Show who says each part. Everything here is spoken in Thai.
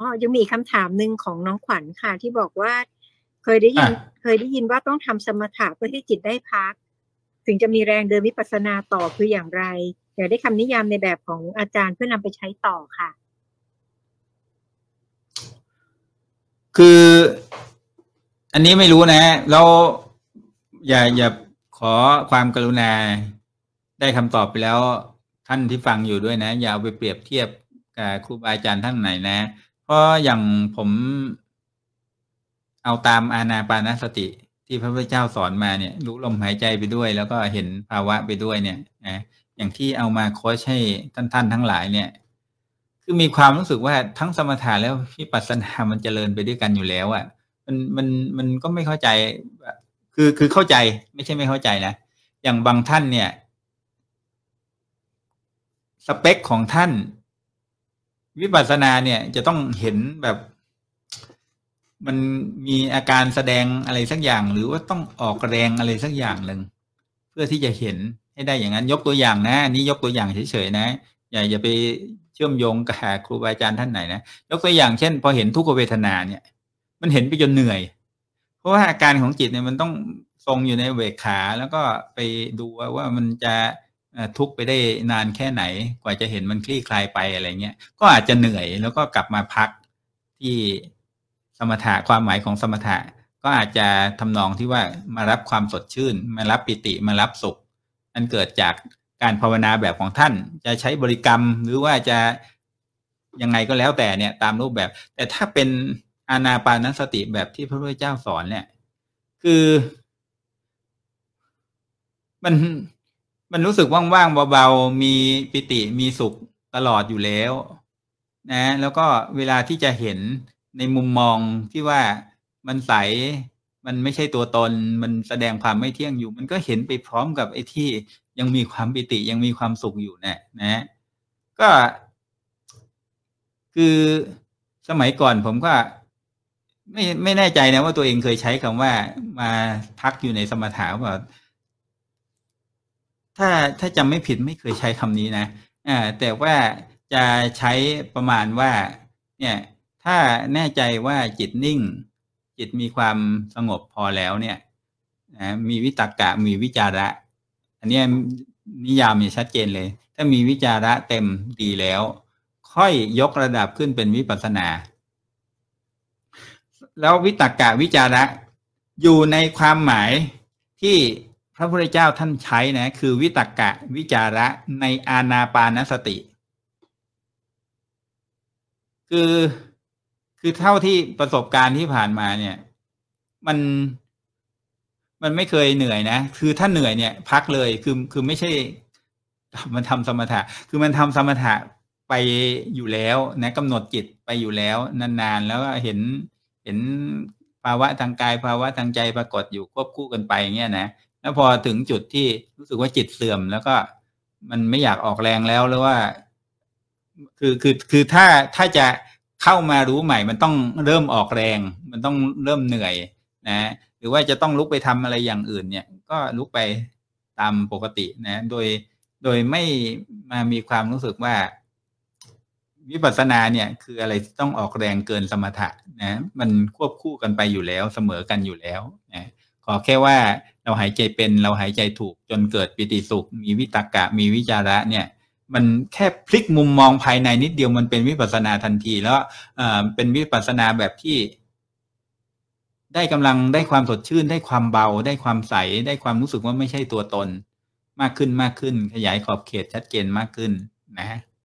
Speaker 1: อ๋อยังมีคำถามหนึ่งของน้องขวัญค่ะที่บอกว่า เคยได้ยินเคยได้ยินว่าต้องทำสมถะเพื่อให้จิตได้พักถึงจะมีแรงเดินวิปัสสนาต่อคืออย่างไรอยากได้คำนิยามในแบบของอาจารย์เพื่อนำไปใช้ต่อค่ะ คือ อันนี้ไม่รู้นะ เราอย่าอย่าขอความกรุณา ได้คำตอบไปแล้ว ท่านที่ฟังอยู่ด้วยนะ อย่าเอาไปเปรียบเทียบกับครูบาอาจารย์ท่านไหนนะพราะอย่างผม เอาตามอานาปานสติ ที่พระพุทธเจ้าสอนมาเนี่ยรู้ลมหายใจไปด้วย แล้วก็เห็นภาวะไปด้วยเนี่ยนะอย่างที่เอามาโค้ชให้ท่านท่านทั้งหลายเนี่ย คือมีความรู้สึกว่าทั้งสมถะแล้วที่ปัสสนามันจเจริญไปด้วยกันอยู่แล้วอะ่ะ มันมันมันก็ไม่เข้าใจคือคือเข้าใจ ไม่ใช่ไม่เข้าใจนะอย่างบางท่านเนี่ยสเปคของท่านวิปัสสนาเนี่ยจะต้องเห็นแบบ มันมีอาการแสดงอะไรสักอย่าง หรือว่าต้องออกแรงอะไรสักอย่างหนึ่งเพื่อที่จะเห็นให้ได้อย่างนั้น ยกตัวอย่างนะอันนี้ยกตัวอย่างเฉยๆนะอย่าอย่าไปเชื่อมโยงกับครูบาอาจารย์ท่านไหนนะยกตัวอย่างเช่นพอเห็นทุกขเวทนาเนี่ยมันเห็นไปจนเหนื่อย เพราะว่าอาการของจิตเนี่ย มันต้องทรงอยู่ในเวขาแล้วก็ไปดูว่ามันจะทุกไปได้นานแค่ไหนกว่าจะเห็นมันคลี่คลายไปอะไรเงี้ยก็อาจจะเหนื่อยแล้วก็กลับมาพักที่สมถะความหมายของสมถะ ก็อาจจะทำนองที่ว่ามารับความสดชื่น มารับปิติมารับสุขอันเกิดจากการภาวนาแบบของท่าน จะใช้บริกรรมหรือว่าจะยังไงก็แล้วแต่เนี่ย ตามรูปแบบ แต่ถ้าเป็นอานาปานสติแบบที่พระพุทธเจ้าสอนเนี่ย คือ มันมันรู้สึกว่างๆ เบาๆ มีปิติมีสุขตลอดอยู่แล้ว นะ แล้วก็เวลาที่จะเห็นในมุมมองที่ว่ามันใส มันไม่ใช่ตัวตน มันแสดงความไม่เที่ยงอยู่ มันก็เห็นไปพร้อมกับไอ้ที่ยังมีความปิติยังมีความสุขอยู่นะนะ ก็ คือสมัยก่อนผมก็ไม่ไม่แน่ใจนะ ว่าตัวเองเคยใช้คำว่า มาพักอยู่ในสมถะว่าถ้าถ้าจำไม่ผิดไม่เคยใช้คำนี้นะแต่ว่าจะใช้ประมาณว่าเนี่ยถ้าแน่ใจว่าจิตนิ่ง จิตมีความสงบพอแล้วเนี่ยนะมีวิตกะมีวิจาระ อันนี้นิยามมีชัดเจนเลย ถ้ามีวิจาระเต็มดีแล้ว ค่อยยกระดับขึ้นเป็นวิปัสนา แล้ววิตกะวิจาระอยู่ในความหมายที่พระพุทธเจ้าท่านใช้นะ คือวิตกะวิจาระในอาณาปานสติ คือคือเท่าที่ประสบการณ์ที่ผ่านมาเนี่ย มันมันไม่เคยเหนื่อยนะคือถ้าเหนื่อยเนี่ย พักเลยคือคือไม่ใช่มันทำสมถะ คือมันทำสมถะไปอยู่แล้วนะกำหนดจิตไปอยู่แล้ว นานๆแล้วก็เห็นเห็นภาวะทางกายภาวะทางใจปรากฏอยู่ควบคู่กันไปเงี้ยนะแล้วพอถึงจุดที่รู้สึกว่าจิตเสื่อม แล้วก็มันไม่อยากออกแรงแล้วหรือว่า คือคือคือถ้าถ้าจะเข้ามารู้ใหม่ มันต้องเริ่มออกแรง มันต้องเริ่มเหนื่อย นะ หรือว่าจะต้องลุกไปทำอะไรอย่างอื่นเนี่ย ก็ลุกไปตามปกตินะ โดยโดยไม่มา มีความรู้สึกว่า วิปัสสนาเนี่ย คืออะไรที่ต้องออกแรงเกินสมถะนะ มันควบคู่กันไปอยู่แล้วเสมอกันอยู่แล้วนะขอแค่ว่าเราหายใจเป็น เราหายใจถูกจนเกิดปิติสุข มีวิตากะ มีวิจาระเนี่ย มันแค่พลิกมุมมองภายในนิดเดียวมันเป็นวิปัสนาทันที แล้วเป็นวิปัสนาแบบที่ ได้กำลังได้ความสดชื่นได้ความเบา ได้ความใสได้ความรู้สึกว่าไม่ใช่ตัวตน มากขึ้นมากขึ้น ขยายขอบเขตชัดเจนมากขึ้นนะฮะ